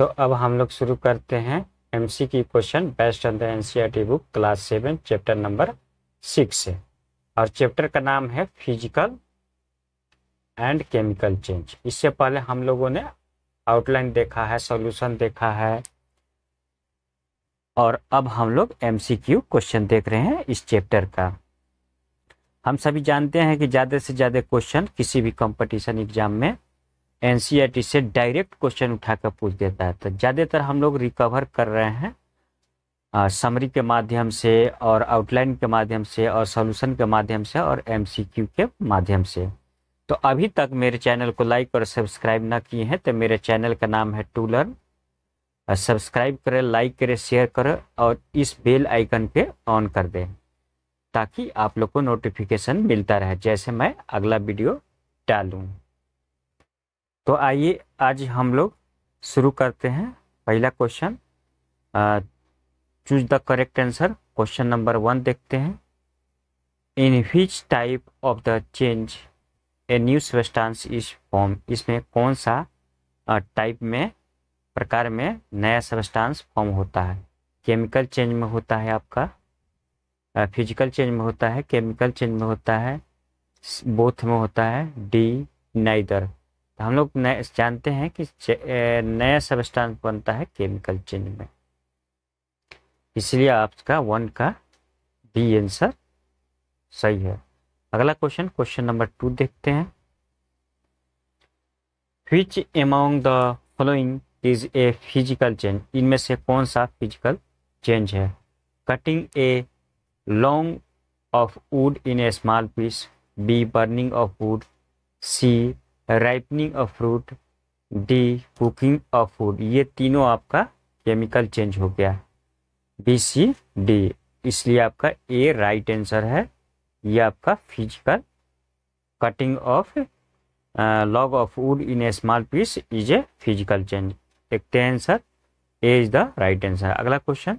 तो अब हम लोग शुरू करते हैं एम सी की question based on the N C R T book class seven chapter number six है और चैप्टर का नाम है फिजिकल एंड केमिकल चेंज इससे पहले हम लोगों ने आउटलाइन देखा है सॉल्यूशन देखा है और अब हम लोग एमसीक्यू क्वेश्चन देख रहे हैं इस चैप्टर का हम सभी जानते हैं कि ज़्यादा से ज़्यादा क्वेश्चन किसी भी कंपटीशन एग्जाम में एनसीईआरटी से डायरेक्ट क्वेश्चन उठाकर पूछ देता है तो ज़्यादातर हम लोग रिकवर कर रहे हैं समरी के माध्यम से और आउटलाइन के माध्यम से और सॉल्यूशन के माध्यम से और एमसीक्यू के माध्यम से तो अभी तक मेरे चैनल को लाइक और सब्सक्राइब ना किए हैं तो मेरे चैनल का नाम है टू लर्न सब्सक्राइब करें लाइक करें शेयर करें और इस बेल आइकन पे ऑन कर दें ताकि आप लोग को नोटिफिकेशन मिलता रहे जैसे मैं अगला वीडियो डालूँ तो आइए आज हम लोग शुरू करते हैं पहला question choose the correct answer question number one देखते हैं in which type of the change a new substance is form इसमें कौन सा टाइप में प्रकार में नया सबस्टांस फॉर्म होता है केमिकल चेंज में होता है आपका फिजिकल चेंज में होता है केमिकल चेंज में होता है बोथ में होता है डी नाइदर तो हम लोग जानते हैं कि नया सबस्टांस बनता है केमिकल चेंज में इसलिए आपका वन का बी आंसर सही है अगला क्वेश्चन क्वेश्चन नंबर टू देखते हैं which among the following is a physical change इनमें से कौन सा फिजिकल चेंज है cutting a long of wood in a small piece B burning of wood C ripening of fruit D cooking of food ये तीनों आपका chemical change हो गया बी सी डी इसलिए आपका ए राइट आंसर है ये आपका physical cutting of log of wood in a small piece is a physical change देखते हैं answer A is the right answer अगला क्वेश्चन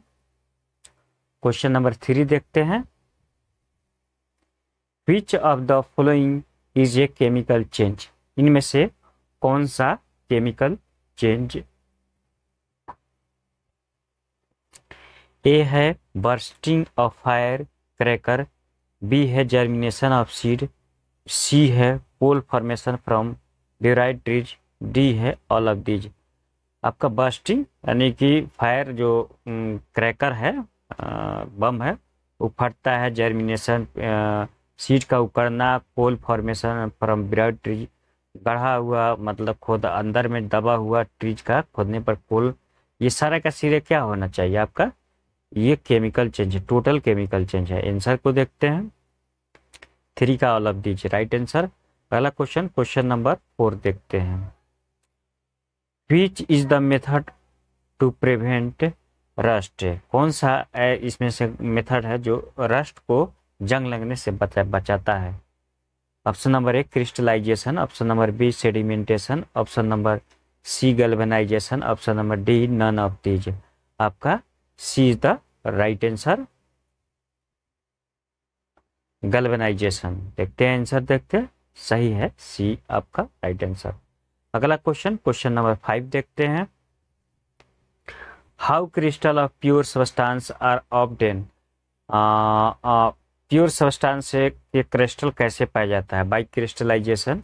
क्वेश्चन नंबर थ्री देखते हैं which of the following is a chemical change इनमें से कौन सा chemical change A है bursting of fire cracker B है जर्मिनेशन ऑफ सीड सी है pole formation from dried trees D है ऑल ऑफ डीज आपका बर्स्टिंग यानी कि फायर जो क्रैकर है बम है वो फटता है जर्मिनेशन सीड का उकड़ना pole formation from dried trees गढ़ा हुआ मतलब खोद अंदर में दबा हुआ ट्रीज का खोदने पर कोल ये सारा का सिरे क्या होना चाहिए आपका ये केमिकल चेंज है टोटल केमिकल चेंज है आंसर को देखते हैं थ्री का ऑल ऑफ दीजिए राइट आंसर पहला क्वेश्चन क्वेश्चन नंबर फोर देखते हैं which is the method to prevent rust कौन सा इसमें से मेथड है जो रस्ट को जंग लगने से बचा बचाता है ऑप्शन नंबर एक crystallization option number B sedimentation option number C galvanization option number D none of these आपका C is the right answer galvanization देखते हैं आंसर देखते हैं सही है सी आपका राइट आंसर अगला क्वेश्चन क्वेश्चन नंबर फाइव देखते हैं how crystal of pure substance are obtained pure substance से ये क्रिस्टल कैसे पाया जाता है by crystallization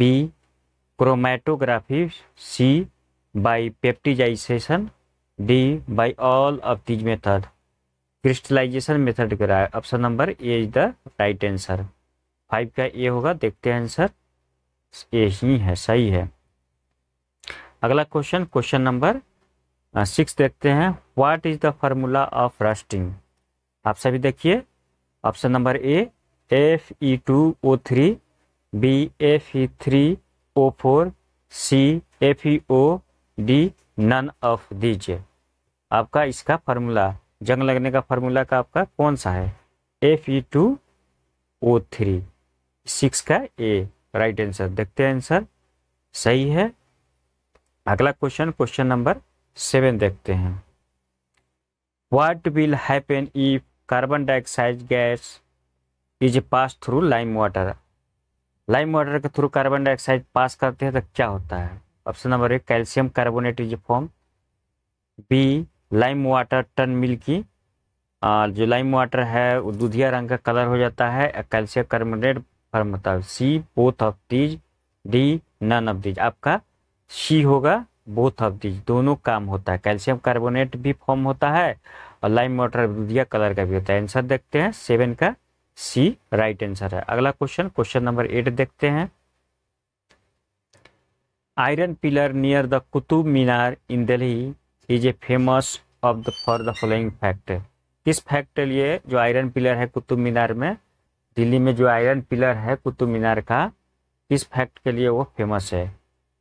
B chromatography C by पेप्टिजाइजेशन D by all of these method crystallization method के रहा है option number A is the right answer five का ए होगा देखते हैं आंसर ए ही है सही है अगला क्वेश्चन क्वेश्चन नंबर सिक्स देखते हैं what is the formula of rusting आप सभी देखिए option number A F E two O three B F E three O four C F E O D none of these आपका इसका formula जंग लगने का फार्मूला का आपका कौन सा है F E two O three six का ए राइट आंसर देखते हैं आंसर सही है अगला क्वेश्चन क्वेश्चन नंबर सेवन देखते हैं what will happen if carbon dioxide gas is pass through lime water lime water के थ्रू कार्बन डाइऑक्साइड पास करते हैं तो क्या होता है ऑप्शन नंबर एक calcium carbonate is form B lime water turn milky जो लाइम वाटर है वो दूधिया रंग का कलर हो जाता है कैल्शियम कार्बोनेट फॉर्म होता है C both of these D none of these आपका सी होगा बोथ ऑफ दीज दोनों काम होता है कैल्शियम कार्बोनेट भी फॉर्म होता है और लाइम वाटर दूधिया कलर का भी होता है आंसर देखते हैं सेवन का सी राइट आंसर है अगला क्वेश्चन क्वेश्चन नंबर एट देखते हैं iron pillar near the Qutub Minar in Delhi is a famous of the for the following fact किस फैक्ट के लिए जो आयरन पिलर है कुतुब मीनार में दिल्ली में जो आयरन पिलर है कुतुब मीनार का किस फैक्ट के लिए वो फेमस है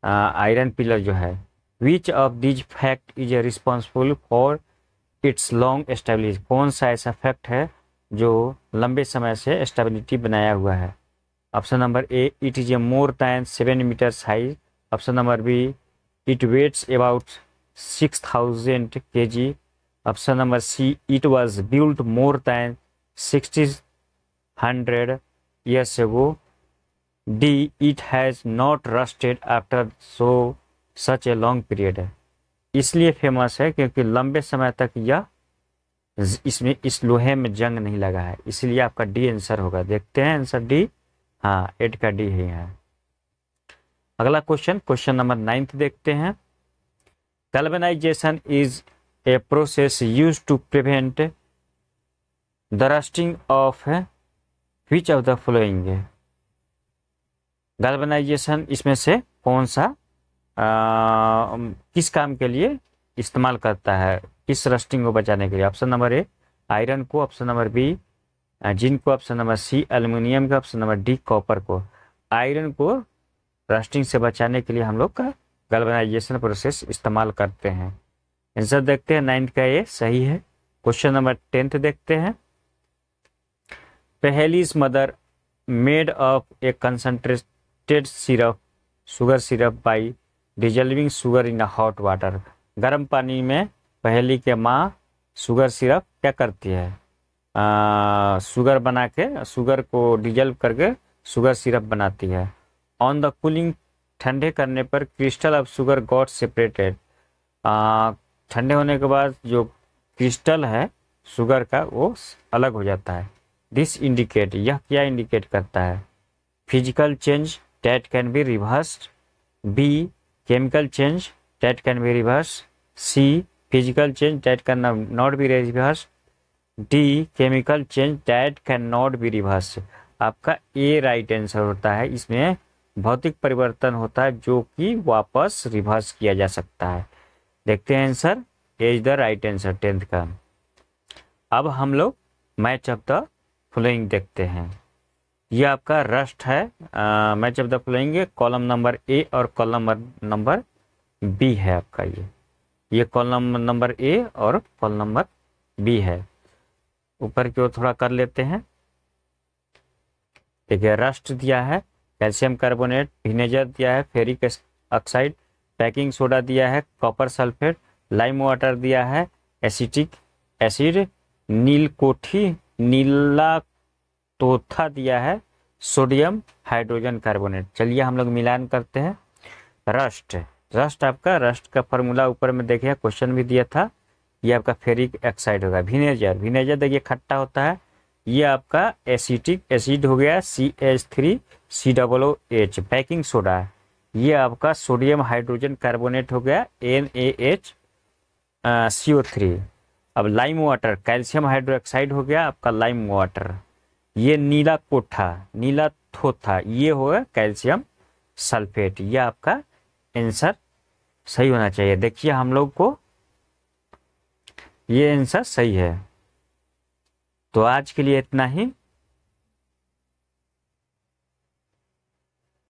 आयरन पिलर जो है which of these fact is responsible for its long establish कौन सा ऐसा फैक्ट है जो लंबे समय से स्टेबिलिटी बनाया हुआ है option number A it is a more than seven metre size option number B it weights about six thousand K G option number C it was built more than sixty hundred years वो D it has not rusted after so such a long period है इसलिए famous है क्योंकि लंबे समय तक यह इसमें इस लोहे में जंग नहीं लगा है इसलिए आपका डी आंसर होगा देखते हैं आंसर डी हाँ एट का डी है यहाँ अगला क्वेश्चन क्वेश्चन नंबर नाइन्थ देखते हैं galvanization is a process use to prevent the rusting of which of the following galvanization इसमें से कौन सा किस काम के लिए इस्तेमाल करता है किस रस्टिंग को बचाने के लिए ऑप्शन नंबर ए आयरन को ऑप्शन नंबर बी जिन को ऑप्शन नंबर सी एल्यूमिनियम का ऑप्शन नंबर डी कॉपर को आयरन को रस्टिंग से बचाने के लिए हम लोग का गलबनाइजेशन प्रोसेस इस्तेमाल करते हैं आंसर देखते हैं नाइन्थ का ये सही है क्वेश्चन नंबर टेंथ देखते हैं Paheli's mother made of a concentrated syrup sugar syrup by dissolving sugar in hot water गर्म पानी में पहली के माँ शुगर सिरप क्या करती है शुगर बना के शुगर को डिजल्व करके शुगर सिरप बनाती है ऑन द कूलिंग ठंडे करने पर crystal of sugar got separated ठंडे होने के बाद जो क्रिस्टल है शुगर का वो अलग हो जाता है दिस इंडिकेट यह क्या इंडिकेट करता है physical change that can be reversed B chemical change that can be reversed c physical change that can not be reversed D chemical change that can not be reverse आपका A right answer होता है इसमें भौतिक परिवर्तन होता है जो कि वापस रिवर्स किया जा सकता है देखते हैं answer A is the right answer tenth का अब हम लोग मैच ऑफ द फ्लोइंग देखते हैं ये आपका रस्ट है match of the following column number A और कॉलम नंबर बी है आपका ये ये कॉलम नंबर ए और कॉलम नंबर बी है ऊपर की ओर थोड़ा कर लेते हैं देखिए रस्ट दिया है कैल्शियम कार्बोनेट विनेजर दिया है फेरिक ऑक्साइड पैकिंग सोडा दिया है कॉपर सल्फेट लाइम वाटर दिया है एसिटिक एसिड नील कोठी नीला चौथा दिया है सोडियम हाइड्रोजन कार्बोनेट चलिए हम लोग मिलान करते हैं रस्ट रस्ट आपका रस्ट का फॉर्मूला ऊपर में देखिए क्वेश्चन भी दिया था ये आपका फेरिक एक्साइड होगा विनेजर विनेजर देखिए खट्टा होता है ये आपका एसिटिक एसिड हो गया C H three C double O H baking soda ये आपका सोडियम हाइड्रोजन कार्बोनेट हो गया N A H C O three अब लाइम वाटर कैल्शियम हाइड्रोक्साइड हो गया आपका लाइम वाटर ये नीला कोठा नीला थोथा ये होगा कैल्शियम सल्फेट यह आपका आंसर सही होना चाहिए देखिए हम लोग को ये आंसर सही है तो आज के लिए इतना ही